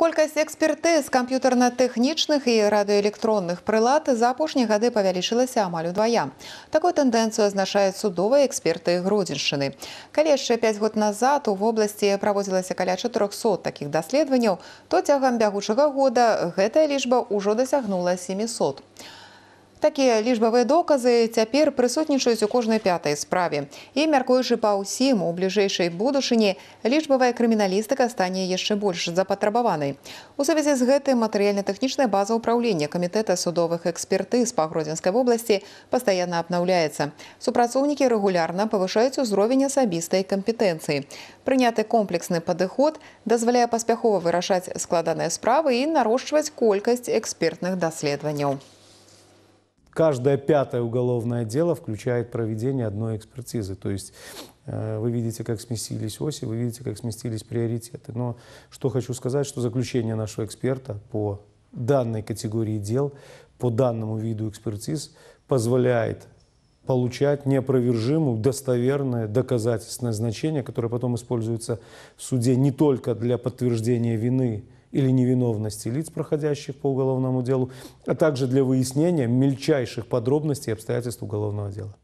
Колькасць экспертыз камп'ютарна-тэхнічных і радыёэлектронных прылад за апошнія гады павялічылася амаль удвая. Такую тэндэнцыю азначаюць судовыя эксперты грудзіншчыны. Калі яшчэ 5 год назад у вобласці праводзілася каля 400 такіх даследаванняў, то цягам бягучага года гэтая лічба ўжо дасягнула 700. Такія лічбавыя доказы цяпер прысутнічаюць у кожнай пятай справе. І мяркуючы па ўсім у бліжэйшай будучыні, лічбавая крыміналістыка стане яшчэ больш запатрабаванай. У сувязі з гэтым матэрыяльна-тэхнічная база ўправлення камітэта судовых экспертыз па гродзенскай вобласці пастаянна абнаўляецца. Супрацоўнікі рэгулярна павышаюць узровень асабістай кампетэнцыі. Прыняты комплексны падыход дазваляе паспяхова вырашаць складаныя справы і нарошчваць колькасць экспертных даследаванняў. каждое пятое уголовное дело включает проведение одной экспертизы. То есть э, вы видите, как сместились оси, вы видите, как сместились приоритеты. Но что хочу сказать, что заключение нашего эксперта по данной категории дел, по данному виду экспертиз позволяет получать неопровержимую, достоверное доказательственное значение, которое потом используется в суде не только для подтверждения вины или невиновности лиц, проходящих по уголовному делу, а также для выяснения мельчайших подробностей и обстоятельств уголовного дела.